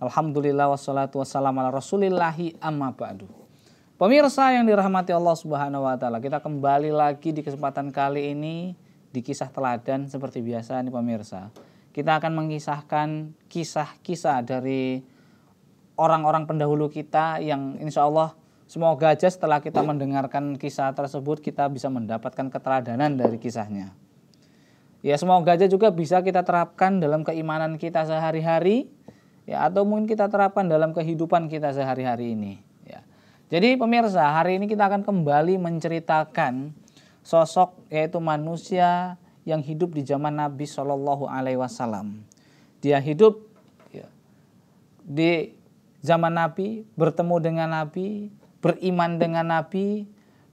Alhamdulillah wassalatu wassalamu ala rasulillahi amma ba'du. Pemirsa yang dirahmati Allah Subhanahu wa taala, kita kembali lagi di kesempatan kali ini di kisah teladan seperti biasa nih pemirsa. Kita akan mengisahkan kisah-kisah dari orang-orang pendahulu kita yang insya Allah semoga aja setelah kita mendengarkan kisah tersebut kita bisa mendapatkan keteladanan dari kisahnya. Ya semoga aja juga bisa kita terapkan dalam keimanan kita sehari-hari ya atau mungkin kita terapkan dalam kehidupan kita sehari-hari ini ya. Jadi pemirsa, hari ini kita akan kembali menceritakan sosok yaitu manusia yang hidup di zaman Nabi Shallallahu alaihi wasallam. Dia hidup ya, di zaman Nabi, bertemu dengan Nabi, beriman dengan Nabi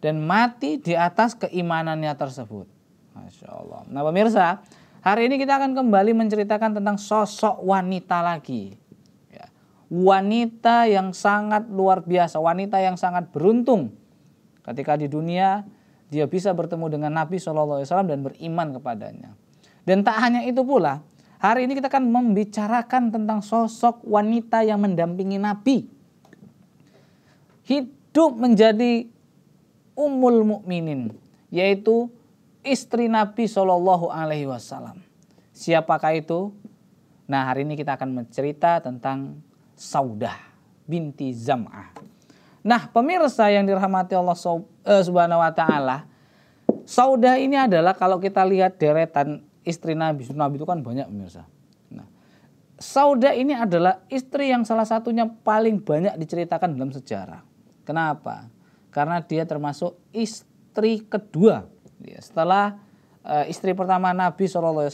dan mati di atas keimanannya tersebut. Masya Allah. Nah pemirsa, hari ini kita akan kembali menceritakan tentang sosok wanita lagi wanita yang sangat luar biasa, wanita yang sangat beruntung. Ketika di dunia dia bisa bertemu dengan Nabi SAW dan beriman kepadanya. Dan tak hanya itu pula, hari ini kita akan membicarakan tentang sosok wanita yang mendampingi Nabi. Hidup menjadi umul mukminin, yaitu istri Nabi Shallallahu Alaihi Wasallam. Siapakah itu? Nah hari ini kita akan mencerita tentang Saudah binti Zam'ah. Nah, pemirsa yang dirahmati Allah eh, Subhanahu wa taala, Saudah ini adalah kalau kita lihat deretan istri Nabi, Nabi itu kan banyak pemirsa. Nah, Saudah ini adalah istri yang salah satunya paling banyak diceritakan dalam sejarah. Kenapa? Karena dia termasuk istri kedua iya, setelah eh, istri pertama Nabi SAW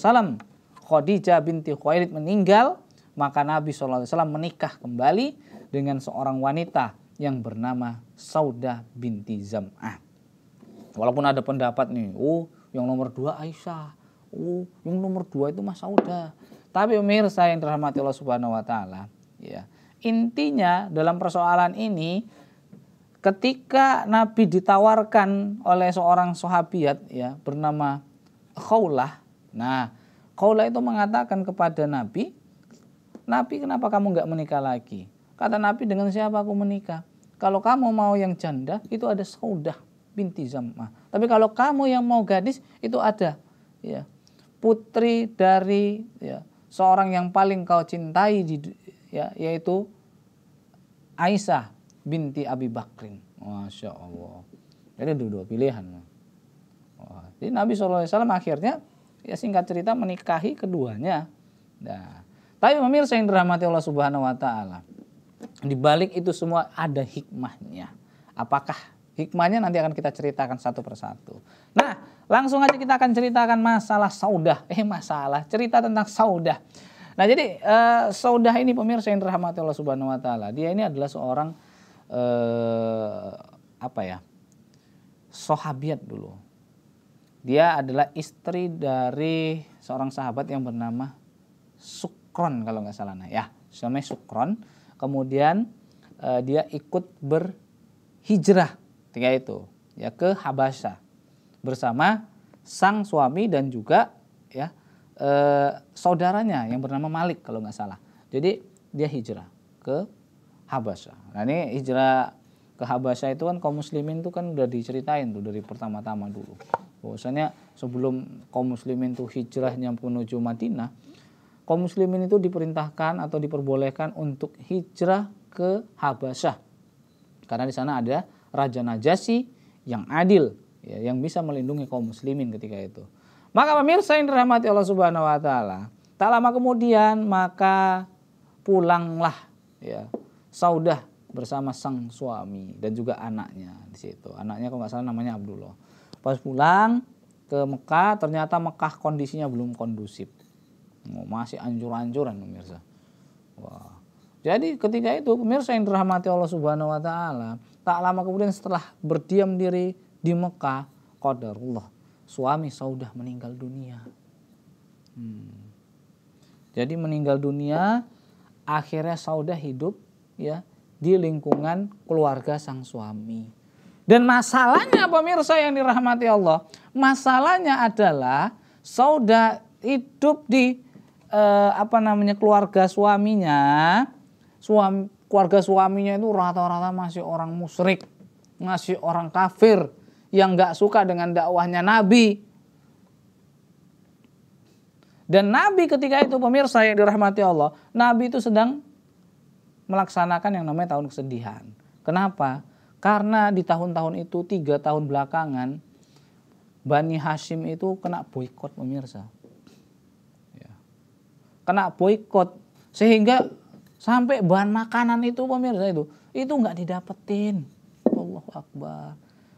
Khadijah binti Khuwailid meninggal maka Nabi SAW menikah kembali dengan seorang wanita yang bernama Saudah binti Zam'ah. Walaupun ada pendapat nih, oh yang nomor dua Aisyah, oh yang nomor dua itu Mas Saudah. Tapi pemirsa yang dirahmati Allah Subhanahu wa taala, ya. Intinya dalam persoalan ini ketika Nabi ditawarkan oleh seorang sahabiat ya bernama Khaulah. Nah, Khaulah itu mengatakan kepada Nabi, Nabi kenapa kamu nggak menikah lagi? Kata Nabi dengan siapa aku menikah? Kalau kamu mau yang janda itu ada saudah binti Zam'ah. Tapi kalau kamu yang mau gadis itu ada ya putri dari ya, seorang yang paling kau cintai di, ya, yaitu Aisyah binti Abi Bakrin. Masya Allah. Jadi dua-dua pilihan. Wah. Jadi Nabi SAW akhirnya ya singkat cerita menikahi keduanya. Nah, tapi pemirsa yang dirahmati Allah Subhanahu wa taala, di balik itu semua ada hikmahnya. Apakah hikmahnya nanti akan kita ceritakan satu persatu. Nah, langsung aja kita akan ceritakan masalah saudah. Eh, masalah cerita tentang saudah. Nah, jadi uh, saudah ini pemirsa yang dirahmati Allah Subhanahu wa taala, dia ini adalah seorang uh, apa ya? Sahabiat dulu. Dia adalah istri dari seorang sahabat yang bernama Suk sukron kalau nggak salah nah ya suami sukron kemudian eh, dia ikut berhijrah ketika itu ya ke Habasa bersama sang suami dan juga ya eh, saudaranya yang bernama Malik kalau nggak salah jadi dia hijrah ke Habasa nah ini hijrah ke Habasa itu kan kaum muslimin itu kan udah diceritain tuh dari pertama-tama dulu bahwasanya sebelum kaum muslimin tuh hijrahnya menuju Madinah kaum muslimin itu diperintahkan atau diperbolehkan untuk hijrah ke Habasyah. Karena di sana ada Raja Najasyi yang adil, ya, yang bisa melindungi kaum muslimin ketika itu. Maka pemirsa yang dirahmati Allah Subhanahu wa taala, tak lama kemudian maka pulanglah ya Saudah bersama sang suami dan juga anaknya di situ. Anaknya kalau nggak salah namanya Abdullah. Pas pulang ke Mekah ternyata Mekah kondisinya belum kondusif masih anjur-anjuran pemirsa. Wah. Jadi ketika itu pemirsa yang dirahmati Allah Subhanahu wa taala, tak lama kemudian setelah berdiam diri di Mekah, qadarullah, suami Saudah meninggal dunia. Hmm. Jadi meninggal dunia, akhirnya Saudah hidup ya di lingkungan keluarga sang suami. Dan masalahnya pemirsa yang dirahmati Allah, masalahnya adalah Saudah hidup di eh, apa namanya keluarga suaminya, suami keluarga suaminya itu rata-rata masih orang musyrik, masih orang kafir yang nggak suka dengan dakwahnya Nabi. Dan Nabi ketika itu pemirsa yang dirahmati Allah, Nabi itu sedang melaksanakan yang namanya tahun kesedihan. Kenapa? Karena di tahun-tahun itu, tiga tahun belakangan, Bani Hashim itu kena boykot pemirsa kena boykot sehingga sampai bahan makanan itu pemirsa itu itu nggak didapetin Allah Akbar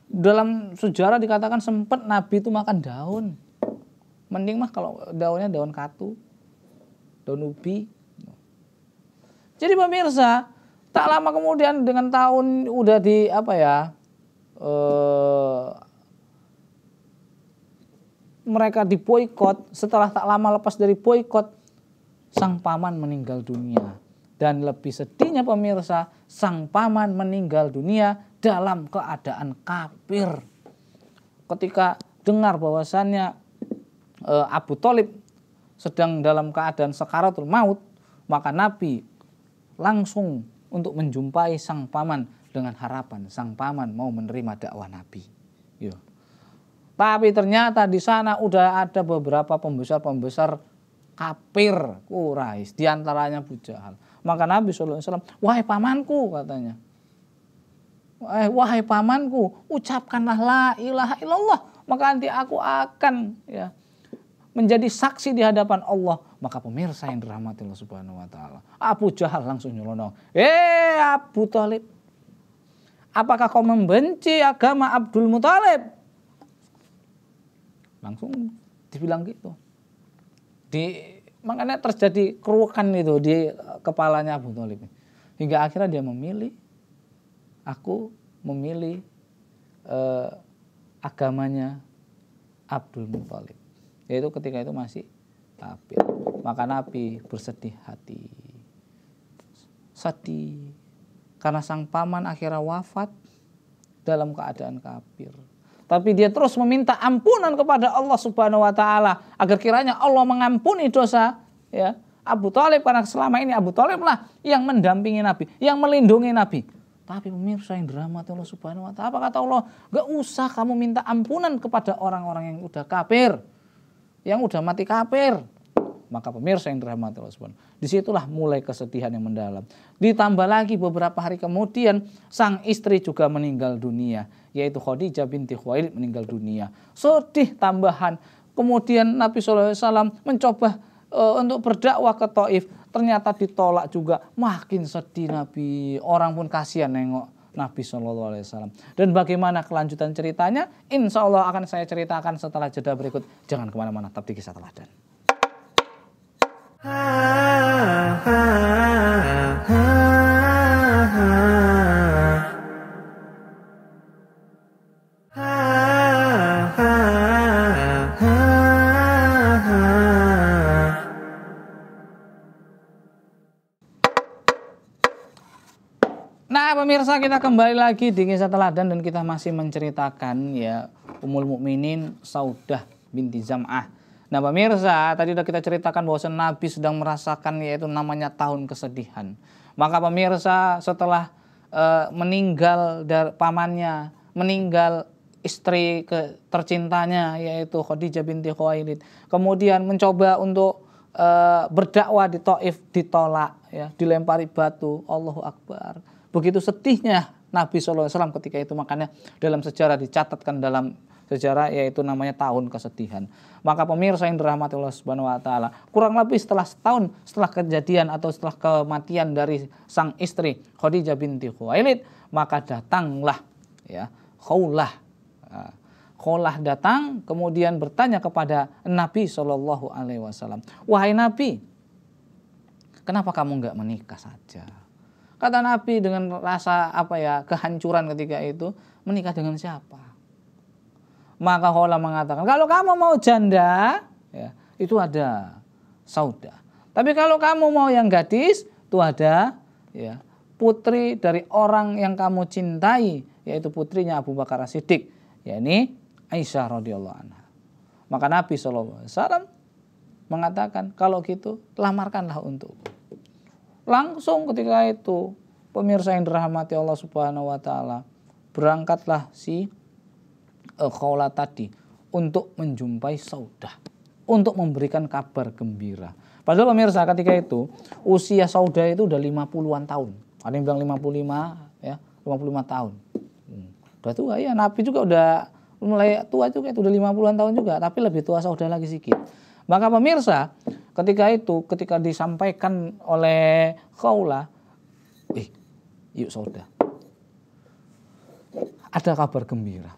dalam sejarah dikatakan sempat Nabi itu makan daun mending mah kalau daunnya daun katu daun ubi jadi pemirsa tak lama kemudian dengan tahun udah di apa ya eh, mereka diboykot setelah tak lama lepas dari boykot sang paman meninggal dunia. Dan lebih sedihnya pemirsa, sang paman meninggal dunia dalam keadaan kafir. Ketika dengar bahwasannya eh, Abu Talib sedang dalam keadaan sekaratul maut, maka Nabi langsung untuk menjumpai sang paman dengan harapan sang paman mau menerima dakwah Nabi. Yo. Iya. Tapi ternyata di sana udah ada beberapa pembesar-pembesar Kapir, Quraisy diantaranya Abu Jahal. Maka Nabi Shallallahu Alaihi Wasallam, wahai pamanku katanya, wahai, eh, wahai pamanku ucapkanlah la ilaha illallah maka nanti aku akan ya menjadi saksi di hadapan Allah. Maka pemirsa yang dirahmati Allah Subhanahu wa taala. Abu Jahal langsung nyelonong. "Eh, Abu Talib, Apakah kau membenci agama Abdul Muthalib?" Langsung dibilang gitu di makanya terjadi kerukan itu di kepalanya Abu Talib hingga akhirnya dia memilih aku memilih eh, agamanya Abdul Muthalib yaitu ketika itu masih kafir maka Nabi bersedih hati sedih karena sang paman akhirnya wafat dalam keadaan kafir tapi dia terus meminta ampunan kepada Allah Subhanahu wa taala agar kiranya Allah mengampuni dosa ya Abu Thalib karena selama ini Abu Thalib lah yang mendampingi Nabi, yang melindungi Nabi. Tapi pemirsa yang dirahmati Allah Subhanahu wa taala, apa kata Allah? Gak usah kamu minta ampunan kepada orang-orang yang udah kafir. Yang udah mati kafir. Maka pemirsa yang dirahmati Allah Subhanahu disitulah mulai kesedihan yang mendalam. Ditambah lagi beberapa hari kemudian sang istri juga meninggal dunia, yaitu Khadijah binti Khuwailid meninggal dunia. Sedih tambahan. Kemudian Nabi SAW mencoba e, untuk berdakwah ke Taif, ternyata ditolak juga. Makin sedih Nabi, orang pun kasihan nengok. Nabi Shallallahu Alaihi Wasallam. Dan bagaimana kelanjutan ceritanya? Insya Allah akan saya ceritakan setelah jeda berikut. Jangan kemana-mana, tetap di kisah teladan. Nah, pemirsa kita kembali lagi di kisah teladan dan kita masih menceritakan ya Umul Mukminin Saudah binti Zam'ah Nah pemirsa, tadi sudah kita ceritakan bahwa Nabi sedang merasakan yaitu namanya tahun kesedihan. Maka pemirsa setelah e, meninggal dar, pamannya, meninggal istri ke, tercintanya yaitu Khadijah binti Khuwailid. Kemudian mencoba untuk e, berdakwah di Taif ditolak, ya, dilempari batu, Allahu Akbar. Begitu sedihnya Nabi SAW ketika itu makanya dalam sejarah dicatatkan dalam sejarah yaitu namanya tahun kesedihan. Maka pemirsa yang dirahmati Allah Subhanahu wa taala, kurang lebih setelah setahun setelah kejadian atau setelah kematian dari sang istri Khadijah binti Khuwailid, maka datanglah ya Khawlah. Khawlah datang kemudian bertanya kepada Nabi Shallallahu alaihi wasallam, "Wahai Nabi, kenapa kamu nggak menikah saja?" Kata Nabi dengan rasa apa ya, kehancuran ketika itu, menikah dengan siapa? Maka Hola mengatakan, kalau kamu mau janda, ya, itu ada sauda. Tapi kalau kamu mau yang gadis, itu ada ya, putri dari orang yang kamu cintai, yaitu putrinya Abu Bakar Siddiq, yakni Aisyah radhiyallahu anha. Maka Nabi SAW mengatakan, kalau gitu lamarkanlah untuk Langsung ketika itu, pemirsa yang dirahmati Allah Subhanahu wa taala, berangkatlah si Eh, khola tadi untuk menjumpai saudah, untuk memberikan kabar gembira. Padahal pemirsa ketika itu usia saudah itu udah lima puluhan tahun. Ada yang bilang lima puluh lima, ya, lima puluh lima tahun. Hmm. Udah tua ya, Nabi juga udah mulai tua juga itu udah lima puluhan tahun juga, tapi lebih tua saudah lagi sedikit. Maka pemirsa, ketika itu ketika disampaikan oleh Khawla, "Eh, yuk saudah." Ada kabar gembira.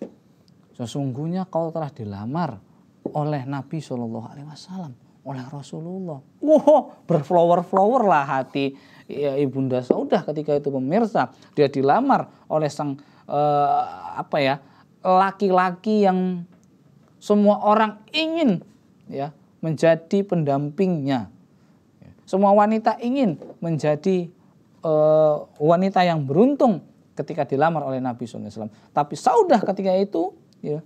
Sesungguhnya kau telah dilamar oleh Nabi Shallallahu Alaihi Wasallam oleh Rasulullah. Wow, berflower-flower lah hati ya, ibunda Saudah ketika itu pemirsa. Dia dilamar oleh sang eh, apa ya laki-laki yang semua orang ingin ya menjadi pendampingnya. Semua wanita ingin menjadi eh, wanita yang beruntung ketika dilamar oleh Nabi SAW. Tapi Saudah ketika itu Ya.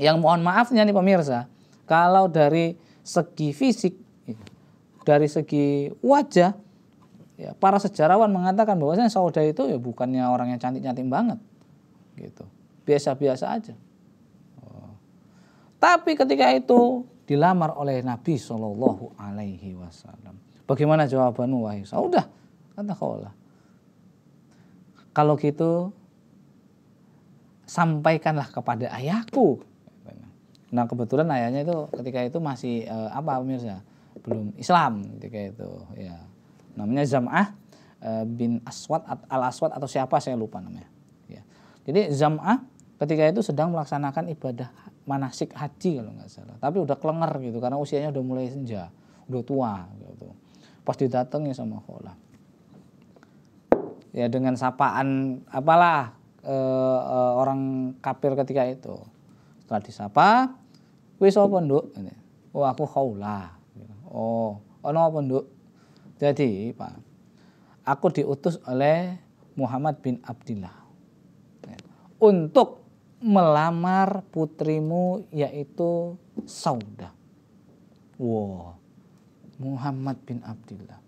Yang mohon maafnya nih pemirsa, kalau dari segi fisik, ya, dari segi wajah, ya, para sejarawan mengatakan bahwasanya Sauda itu ya bukannya orang yang cantik-cantik banget, gitu, biasa-biasa aja. Tapi ketika itu dilamar oleh Nabi Shallallahu Alaihi Wasallam, bagaimana jawaban wahai Saudah? Kata Kalau gitu sampaikanlah kepada ayahku. Nah kebetulan ayahnya itu ketika itu masih uh, apa pemirsa belum Islam ketika itu ya namanya Zam'ah uh, bin Aswad al Aswad atau siapa saya lupa namanya. Ya. Jadi Zam'ah ketika itu sedang melaksanakan ibadah manasik haji kalau nggak salah. Tapi udah kelenger gitu karena usianya udah mulai senja, udah tua gitu. Pas didatangi sama Khola. Ya dengan sapaan apalah uh, uh, orang kafir ketika itu. Setelah disapa, wis apa Nduk? Oh, aku Khaulah. Oh, ana apa, Nduk? Jadi, Pak, aku diutus oleh Muhammad bin Abdullah untuk melamar putrimu yaitu Sauda. Wow. Muhammad bin Abdullah.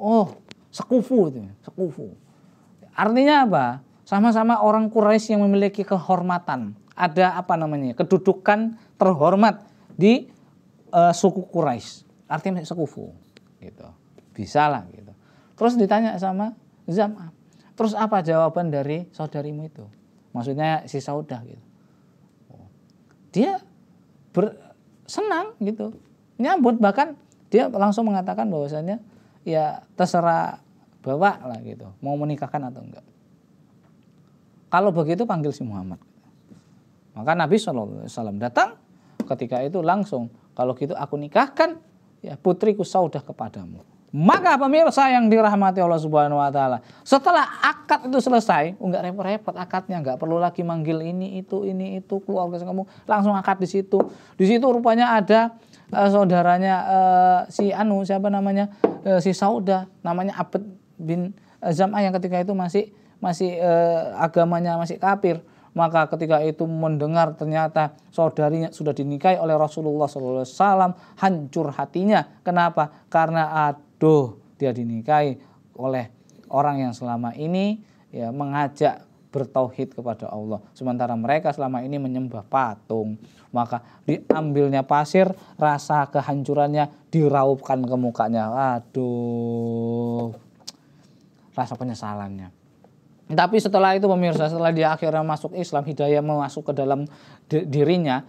Oh, sekufu itu, sekufu. Artinya apa? Sama-sama orang Quraisy yang memiliki kehormatan, ada apa namanya? kedudukan terhormat di uh, suku Quraisy. Artinya sekufu gitu. Bisa lah gitu. Terus ditanya sama Zama Terus apa jawaban dari saudarimu itu? Maksudnya si Saudah gitu. Dia ber, senang gitu. Nyambut bahkan dia langsung mengatakan bahwasanya ya terserah bawa lah gitu. Mau menikahkan atau enggak. Kalau begitu panggil si Muhammad. Maka Nabi SAW datang ketika itu langsung. Kalau gitu aku nikahkan ya putriku saudah kepadamu. Maka pemirsa yang dirahmati Allah Subhanahu wa taala, setelah akad itu selesai, enggak oh, repot-repot akadnya, nggak perlu lagi manggil ini itu ini itu keluarga kamu, langsung akad di situ. Di situ rupanya ada uh, saudaranya uh, si Anu siapa namanya? Uh, si Sauda, namanya Abed bin Zam'ah yang ketika itu masih masih eh, agamanya masih kafir maka ketika itu mendengar ternyata saudarinya sudah dinikahi oleh Rasulullah SAW hancur hatinya kenapa karena aduh dia dinikahi oleh orang yang selama ini ya mengajak bertauhid kepada Allah sementara mereka selama ini menyembah patung maka diambilnya pasir rasa kehancurannya diraupkan ke mukanya aduh rasa penyesalannya tapi setelah itu pemirsa, setelah dia akhirnya masuk Islam, hidayah masuk ke dalam dirinya,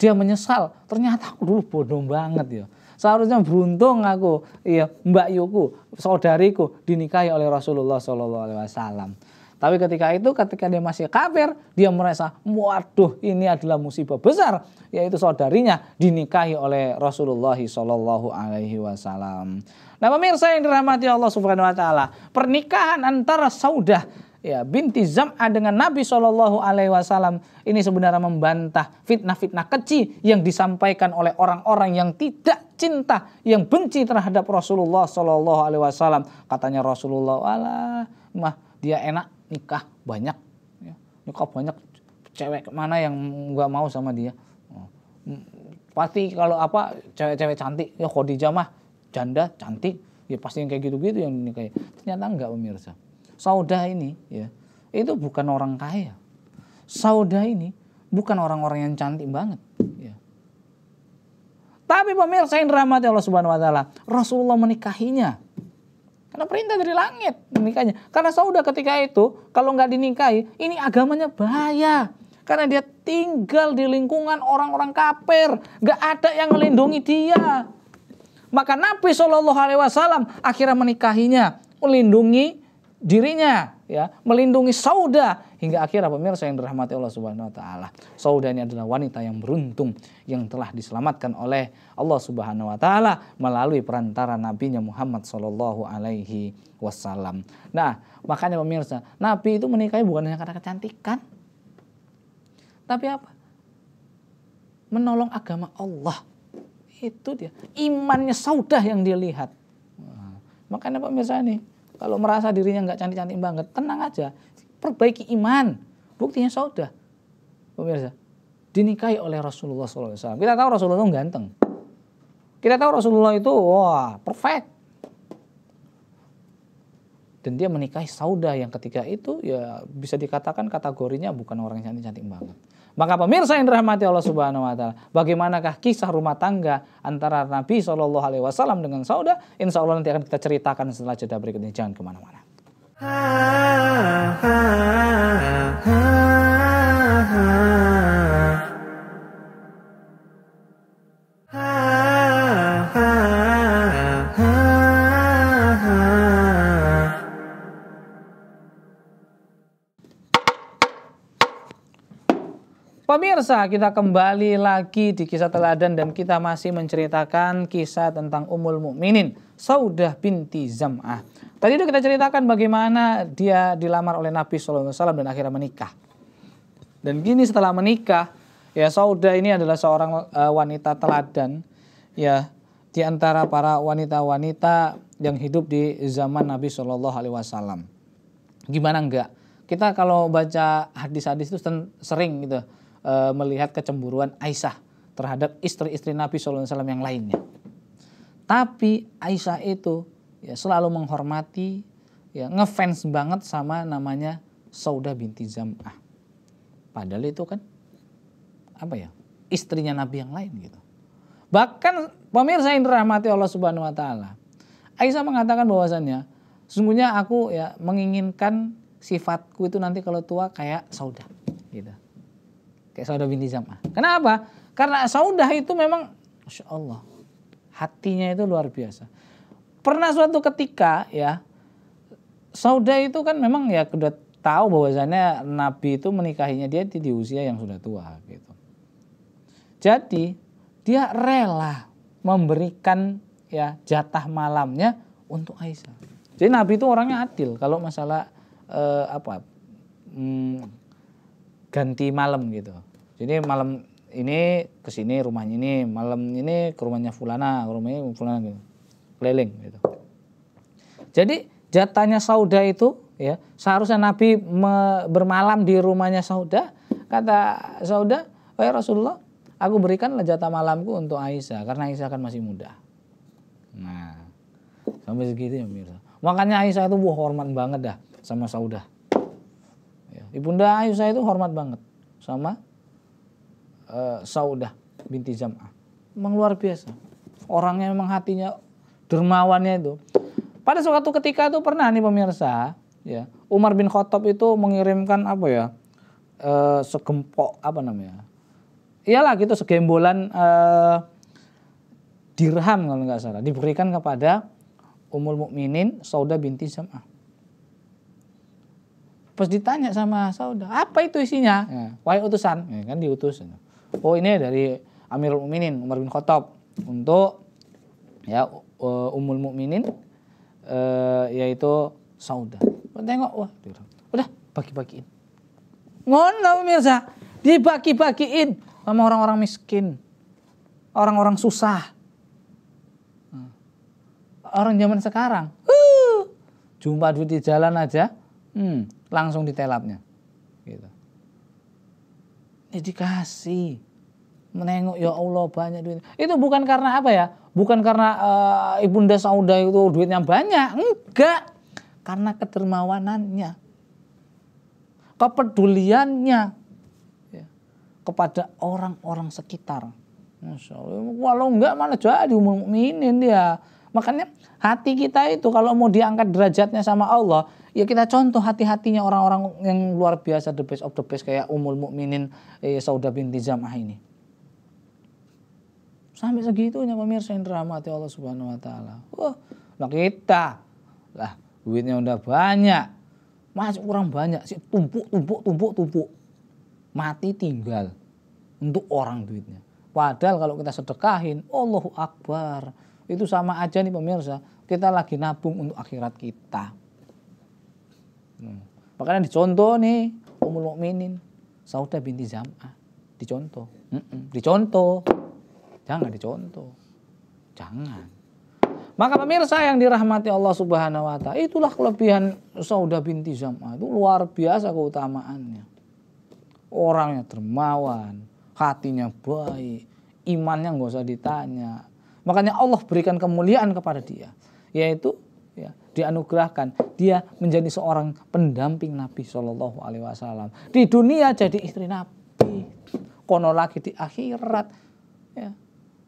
dia menyesal. Ternyata aku dulu bodoh banget ya. Seharusnya beruntung aku, iya, Mbak Yuku, saudariku dinikahi oleh Rasulullah Shallallahu Alaihi Wasallam. Tapi ketika itu ketika dia masih kafir, dia merasa, waduh ini adalah musibah besar, yaitu saudarinya dinikahi oleh Rasulullah Shallallahu Alaihi Wasallam. Nah pemirsa yang dirahmati Allah Subhanahu Wa Taala, pernikahan antara saudah ya binti Zam'a dengan Nabi Shallallahu Alaihi Wasallam ini sebenarnya membantah fitnah-fitnah kecil yang disampaikan oleh orang-orang yang tidak cinta yang benci terhadap Rasulullah Shallallahu Alaihi Wasallam katanya Rasulullah Allah mah dia enak nikah banyak ya, nikah banyak cewek mana yang nggak mau sama dia oh, pasti kalau apa cewek-cewek cantik ya Khadijah mah janda cantik ya pasti yang kayak gitu-gitu yang nikah. ternyata enggak pemirsa Saudah ini ya, itu bukan orang kaya. Saudah ini bukan orang-orang yang cantik banget. Ya. Tapi pemirsa yang dirahmati Allah Subhanahu wa taala, Rasulullah menikahinya. Karena perintah dari langit menikahnya. Karena Saudah ketika itu kalau nggak dinikahi, ini agamanya bahaya karena dia tinggal di lingkungan orang-orang kafir, nggak ada yang melindungi dia. Maka Nabi Shallallahu Alaihi Wasallam akhirnya menikahinya, melindungi dirinya ya melindungi Sauda hingga akhirnya pemirsa yang dirahmati Allah Subhanahu wa taala. Sauda ini adalah wanita yang beruntung yang telah diselamatkan oleh Allah Subhanahu wa taala melalui perantara nabinya Muhammad sallallahu alaihi wasallam. Nah, makanya pemirsa, nabi itu menikahi bukan hanya karena kecantikan. Tapi apa? Menolong agama Allah. Itu dia. Imannya Sauda yang dia lihat. Nah, makanya pemirsa nih kalau merasa dirinya nggak cantik-cantik banget, tenang aja. Perbaiki iman. Buktinya sudah. Pemirsa, dinikahi oleh Rasulullah SAW. Kita tahu Rasulullah itu ganteng. Kita tahu Rasulullah itu wah perfect. Dan dia menikahi saudah yang ketiga itu ya bisa dikatakan kategorinya bukan orang yang cantik-cantik banget. Maka pemirsa yang dirahmati Allah Subhanahu wa taala, bagaimanakah kisah rumah tangga antara Nabi Shallallahu alaihi wasallam dengan Sauda? Insya Allah nanti akan kita ceritakan setelah jeda berikut ini. Jangan kemana mana Ha ha ha ha ha Pemirsa, kita kembali lagi di kisah teladan dan kita masih menceritakan kisah tentang Umul Mukminin, Saudah binti Zam'ah. Tadi itu kita ceritakan bagaimana dia dilamar oleh Nabi SAW dan akhirnya menikah. Dan gini setelah menikah, ya Saudah ini adalah seorang eh, wanita teladan ya di antara para wanita-wanita yang hidup di zaman Nabi Shallallahu alaihi wasallam. Gimana enggak? Kita kalau baca hadis-hadis itu sering gitu e, melihat kecemburuan Aisyah terhadap istri-istri Nabi SAW yang lainnya. Tapi Aisyah itu ya selalu menghormati, ya ngefans banget sama namanya Saudah binti Zam'ah. Padahal itu kan apa ya istrinya Nabi yang lain gitu. Bahkan pemirsa yang dirahmati Allah Subhanahu Wa Taala, Aisyah mengatakan bahwasannya sesungguhnya aku ya menginginkan sifatku itu nanti kalau tua kayak Saudah, gitu. Kayak Saudah binti Zama. Kenapa? Karena Saudah itu memang Masya Allah. Hatinya itu luar biasa. Pernah suatu ketika ya Saudah itu kan memang ya sudah tahu bahwasanya Nabi itu menikahinya dia di, di usia yang sudah tua gitu. Jadi dia rela memberikan ya jatah malamnya untuk Aisyah. Jadi Nabi itu orangnya adil kalau masalah eh, apa hmm, ganti malam gitu. Jadi malam ini ke sini rumahnya ini, malam ini ke rumahnya fulana, ke rumahnya fulana gitu. Keliling gitu. Jadi jatahnya Sauda itu ya, seharusnya Nabi me- bermalam di rumahnya Sauda, kata Sauda, ya Rasulullah, aku berikanlah jatah malamku untuk Aisyah karena Aisyah kan masih muda." Nah, sampai segitu ya Mirza. Makanya Aisyah itu wah hormat banget dah sama Saudah. Ibunda saya itu hormat banget sama uh, Saudah binti Jam'ah. Memang luar biasa. Orangnya memang hatinya dermawannya itu. Pada suatu ketika itu pernah nih pemirsa, ya Umar bin Khattab itu mengirimkan apa ya? Uh, segempok apa namanya? Iyalah gitu segembolan uh, dirham kalau nggak salah diberikan kepada Ummul Mukminin Saudah binti Jam'ah. Pas ditanya sama Sauda, apa itu isinya? Ya. Wahai utusan, ya, kan diutus. Oh ini dari Amirul Mukminin Umar bin Khattab untuk ya Umul e, Mukminin eh, yaitu Sauda. Tengok, wah, udah bagi-bagiin. Ngono pemirsa, dibagi-bagiin sama orang-orang miskin, orang-orang susah, hmm. orang zaman sekarang. Uh, jumpa duit di jalan aja Hmm, langsung ditelapnya. Gitu. Ini ya dikasih. Menengok ya Allah banyak duit. Itu bukan karena apa ya? Bukan karena uh, Ibunda Sauda itu duitnya banyak. Enggak. Karena kedermawanannya. Kepeduliannya. Ya. Kepada orang-orang sekitar. Masya Allah. Walau enggak mana jadi umum mukminin dia. Makanya hati kita itu kalau mau diangkat derajatnya sama Allah, ya kita contoh hati-hatinya orang-orang yang luar biasa the best of the best kayak Umul Mukminin eh, Saudah binti Jamah ini. Sampai segitunya pemirsa yang dirahmati Allah Subhanahu wa taala. Wah, nah kita lah duitnya udah banyak. Masih kurang banyak sih tumpuk tumpuk tumpuk tumpuk. Mati tinggal untuk orang duitnya. Padahal kalau kita sedekahin, Allahu Akbar. Itu sama aja nih pemirsa, kita lagi nabung untuk akhirat kita. Hmm. Makanya dicontoh nih Ummul Mukminin Saudah binti Zam'ah dicontoh. Dicontoh. Jangan dicontoh. Jangan. Maka pemirsa yang dirahmati Allah Subhanahu wa taala, itulah kelebihan Saudah binti Zam'ah. Itu luar biasa keutamaannya. Orangnya dermawan, hatinya baik, imannya nggak usah ditanya. Makanya Allah berikan kemuliaan kepada dia, yaitu dianugerahkan dia menjadi seorang pendamping Nabi Shallallahu Alaihi Wasallam di dunia jadi istri Nabi kono lagi di akhirat ya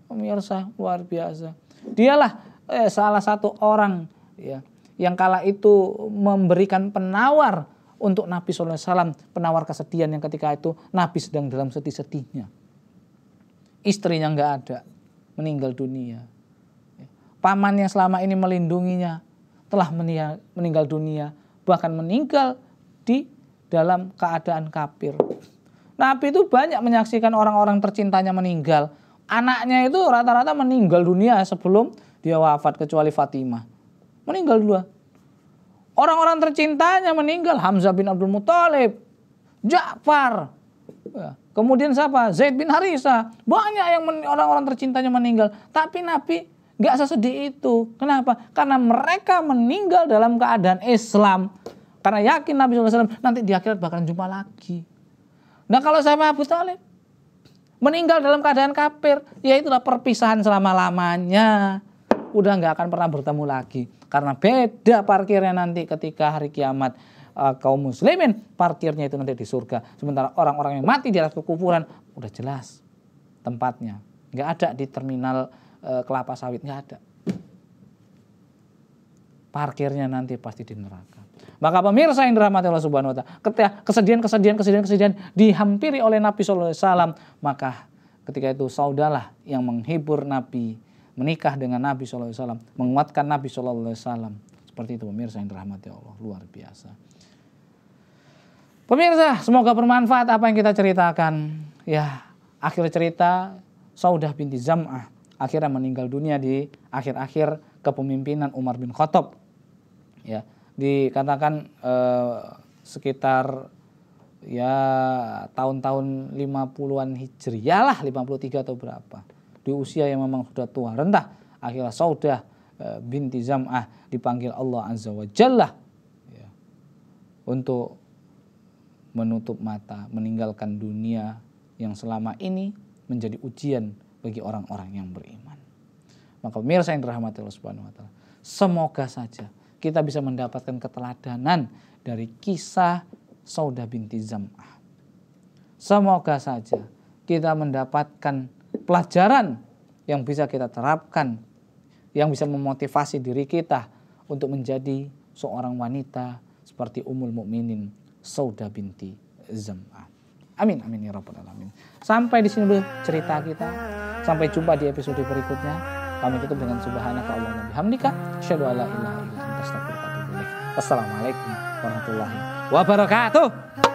pemirsa luar biasa dialah eh, salah satu orang ya yang kala itu memberikan penawar untuk Nabi SAW, penawar kesedihan yang ketika itu Nabi sedang dalam sedih-sedihnya. Istrinya nggak ada, meninggal dunia. Ya, Paman yang selama ini melindunginya telah meninggal dunia, bahkan meninggal di dalam keadaan kafir. Nabi itu banyak menyaksikan orang-orang tercintanya meninggal. Anaknya itu rata-rata meninggal dunia sebelum dia wafat kecuali Fatimah. Meninggal dua. Orang-orang tercintanya meninggal Hamzah bin Abdul Muthalib, Ja'far. Ya. Kemudian siapa? Zaid bin Harisa. Banyak yang orang-orang tercintanya meninggal, tapi Nabi Gak sesedih itu. Kenapa? Karena mereka meninggal dalam keadaan Islam. Karena yakin Nabi SAW nanti di akhirat bakalan jumpa lagi. Nah kalau sama Abu Talib, meninggal dalam keadaan kafir, ya itulah perpisahan selama-lamanya. Udah nggak akan pernah bertemu lagi. Karena beda parkirnya nanti ketika hari kiamat uh, kaum muslimin parkirnya itu nanti di surga. Sementara orang-orang yang mati di atas kekufuran udah jelas tempatnya. Nggak ada di terminal Eh, kelapa sawit nggak ada. Parkirnya nanti pasti di neraka. Maka pemirsa yang dirahmati Allah Subhanahu wa taala, kesedihan kesedihan kesedihan kesedihan dihampiri oleh Nabi sallallahu alaihi wasallam, maka ketika itu saudalah yang menghibur Nabi, menikah dengan Nabi sallallahu alaihi wasallam, menguatkan Nabi sallallahu alaihi wasallam. Seperti itu pemirsa yang dirahmati Allah, luar biasa. Pemirsa, semoga bermanfaat apa yang kita ceritakan. Ya, akhir cerita Saudah binti Zam'ah akhirnya meninggal dunia di akhir-akhir kepemimpinan Umar bin Khattab. Ya, dikatakan eh, sekitar ya tahun-tahun 50-an Hijriah lah 53 atau berapa. Di usia yang memang sudah tua rendah akhirnya Saudah eh, binti Zam'ah dipanggil Allah Azza wa Jalla ya, untuk menutup mata, meninggalkan dunia yang selama ini menjadi ujian bagi orang-orang yang beriman. Maka pemirsa yang dirahmati Allah Subhanahu wa taala, semoga saja kita bisa mendapatkan keteladanan dari kisah Saudah binti Zam'ah. Semoga saja kita mendapatkan pelajaran yang bisa kita terapkan, yang bisa memotivasi diri kita untuk menjadi seorang wanita seperti umul Mukminin Saudah binti Zam'ah. Amin, amin ya rabbal alamin. Sampai di sini dulu cerita kita. Sampai jumpa di episode berikutnya. Kami tutup dengan subhanaka Allahumma bihamdika, syadu ala ilaha illa anta astaghfiruka wa atubu ilaik. Assalamualaikum warahmatullahi wabarakatuh.